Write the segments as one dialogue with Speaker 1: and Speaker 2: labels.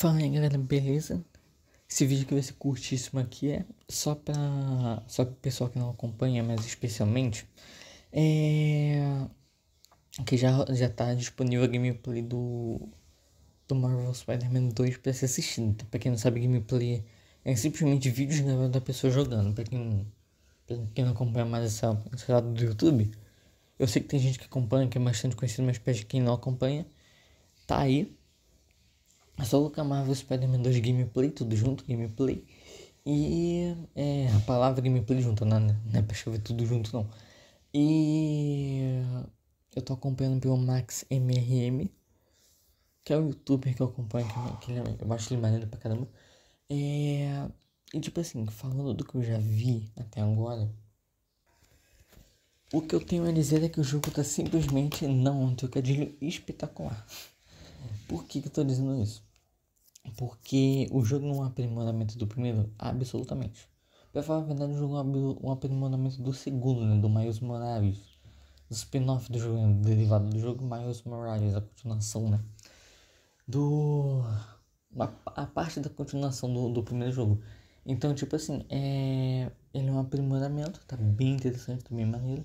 Speaker 1: Fala aí galera, beleza? Esse vídeo que vai ser curtíssimo aqui é só para só pro pessoal que não acompanha, mas especialmente é que já já tá disponível a gameplay do do Marvel Spider-Man 2 para ser assistido. Então, para quem não sabe, gameplay é simplesmente vídeos né, da pessoa jogando. Para quem, pra quem não acompanha mais essa, esse lado do YouTube, eu sei que tem gente que acompanha, que é bastante conhecido, mas pra quem não acompanha, tá aí é só colocar Marvel Spider-Man 2 Gameplay, tudo junto, Gameplay. E é, a palavra Gameplay junto, né, né? Não é pra escrever tudo junto, não. E eu tô acompanhando pelo Max MRM, que é o youtuber que eu acompanho, que, é eu, é eu acho ele maneiro pra caramba. É, e tipo assim, falando do que eu já vi até agora, o que eu tenho a dizer é que o jogo tá simplesmente não um trocadilho espetacular. Por que, que eu tô dizendo isso? Porque o jogo não é um aprimoramento do primeiro? Absolutamente. Pra falar a verdade, o jogo é um aprimoramento do segundo, né? Do Miles Morales. Do spin-off do jogo, né? derivado do jogo Miles Morales, a continuação, né? Do. A, a parte da continuação do, do primeiro jogo. Então, tipo assim, é... ele é um aprimoramento, tá bem interessante, tá bem maneiro.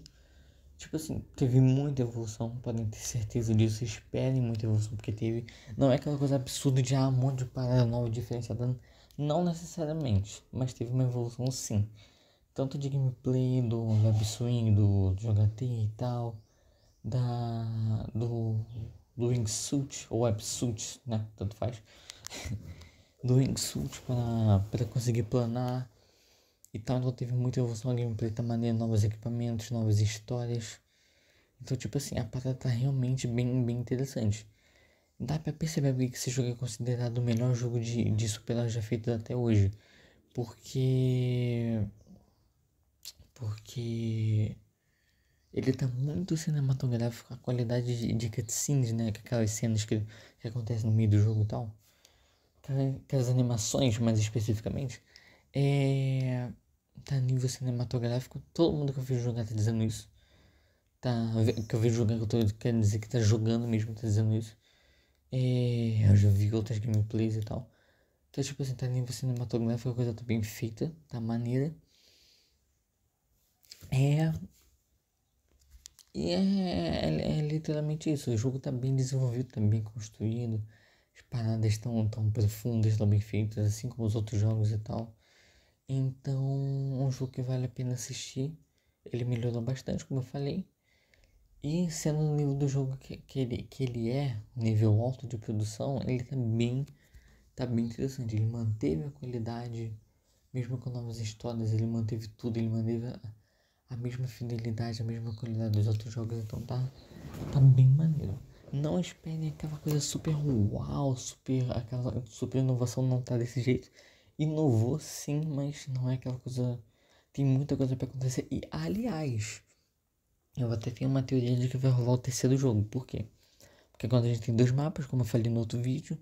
Speaker 1: Tipo assim, teve muita evolução, podem ter certeza disso, esperem muita evolução, porque teve. Não é aquela coisa absurda de ah, um monte de parada nova diferenciada, não necessariamente, mas teve uma evolução sim. Tanto de gameplay, do web swing, do, do e tal, da. do. do wingsuit, ou websuit, né? Tanto faz. do wingsuit para, para conseguir planar e tal, então teve muita evolução na gameplay da tá maneira, novos equipamentos, novas histórias. Então, tipo assim, a parada tá realmente bem, bem interessante. Dá pra perceber que esse jogo é considerado o melhor jogo de, de super já feito até hoje. Porque. Porque. Ele tá muito cinematográfico, a qualidade de, de cutscenes, né? Aquelas cenas que, que acontecem no meio do jogo e tal. Aquelas animações, mais especificamente. É tá a nível cinematográfico, todo mundo que eu vejo jogar tá dizendo isso. Tá, que eu vejo jogar, que eu tô querendo dizer que tá jogando mesmo, tá dizendo isso. É, eu já vi outras gameplays e tal. então tipo assim, tá a nível cinematográfico, a coisa tá bem feita, tá maneira. É. E é, é, é, é literalmente isso. O jogo tá bem desenvolvido, tá bem construído. As paradas estão tão profundas, tão bem feitas, assim como os outros jogos e tal. Então, um jogo que vale a pena assistir. Ele melhorou bastante, como eu falei. E sendo o nível do jogo que, que, ele, que ele é, nível alto de produção, ele tá bem, tá bem interessante. Ele manteve a qualidade, mesmo com novas histórias, ele manteve tudo, ele manteve a, a mesma fidelidade, a mesma qualidade dos outros jogos, então tá, tá bem maneiro. Não esperem aquela coisa super uau, super, aquela super inovação não tá desse jeito inovou sim, mas não é aquela coisa. Tem muita coisa para acontecer. E, aliás, eu até tenho uma teoria de que vai rolar o terceiro jogo. Por quê? Porque quando a gente tem dois mapas, como eu falei no outro vídeo,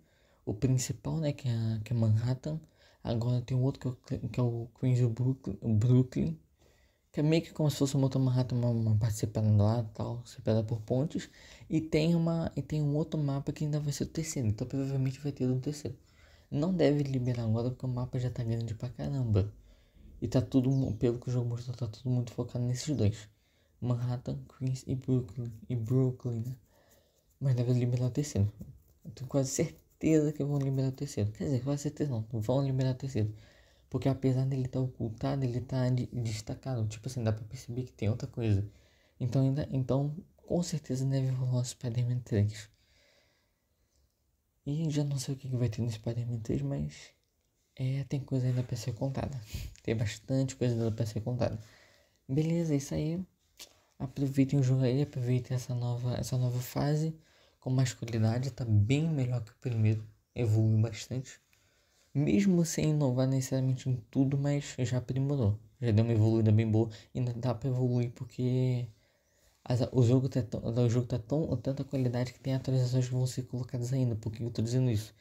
Speaker 1: o principal, né, que é, que é Manhattan. Agora tem outro que é o, que é o Queens of Brooklyn, Brooklyn, que é meio que como se fosse uma outra Manhattan, uma, uma parte separada lá tal, separada por pontes. E tem, uma, e tem um outro mapa que ainda vai ser o terceiro, então provavelmente vai ter um terceiro. Não deve liberar agora porque o mapa já tá grande pra caramba. E tá tudo, pelo que o jogo mostrou, tá tudo muito focado nesses dois. Manhattan, Queens e Brooklyn. E Brooklyn, né? Mas deve liberar o terceiro. Eu tenho quase certeza que vão liberar o terceiro. Quer dizer, quase certeza não. Vão liberar o terceiro. Porque apesar dele estar tá ocultado, ele tá de, destacado. Tipo assim, dá pra perceber que tem outra coisa. Então ainda. Então, com certeza deve rolar o Spider-Man 3. E já não sei o que é vai ter no Spider-Man 3, mas é, tem coisa ainda pra ser contada. Tem bastante coisa ainda pra ser contada. Beleza, é isso aí. Aproveitem o jogo aí, aproveitem essa nova, essa nova fase com mais qualidade. Tá bem melhor que o primeiro. Evoluiu bastante. Mesmo sem inovar necessariamente em tudo, mas já aprimorou. Já deu uma evoluída bem boa. Ainda dá pra evoluir porque mas o jogo tá tão, o jogo tá tão tanta qualidade que tem atualizações que vão ser colocadas ainda. Por que eu tô dizendo isso?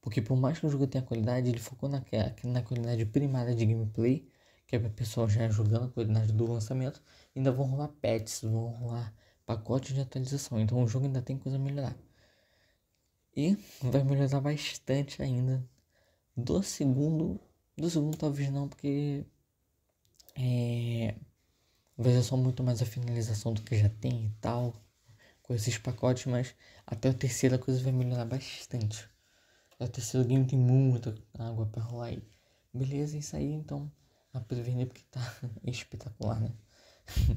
Speaker 1: Porque por mais que o jogo tenha qualidade, ele focou na, na qualidade primária de gameplay, que é pra pessoal já jogando a qualidade do lançamento, ainda vão rolar patches, vão rolar pacotes de atualização. Então o jogo ainda tem coisa a melhorar. E vai melhorar bastante ainda. Do segundo. Do segundo talvez não, porque. É, veja só muito mais a finalização do que já tem e tal, com esses pacotes, mas até o terceiro a coisa vai melhorar bastante. Até o terceiro game tem muita água para rolar aí. Beleza, é isso aí então, a ah, prevenir porque tá espetacular, né?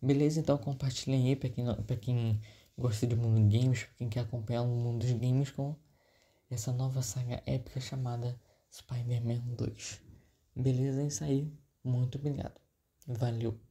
Speaker 1: Beleza, então compartilhem aí pra quem, pra quem gosta de mundo games, pra quem quer acompanhar o mundo dos games com essa nova saga épica chamada Spider-Man 2. Beleza, é isso aí. Muito obrigado. Valeu.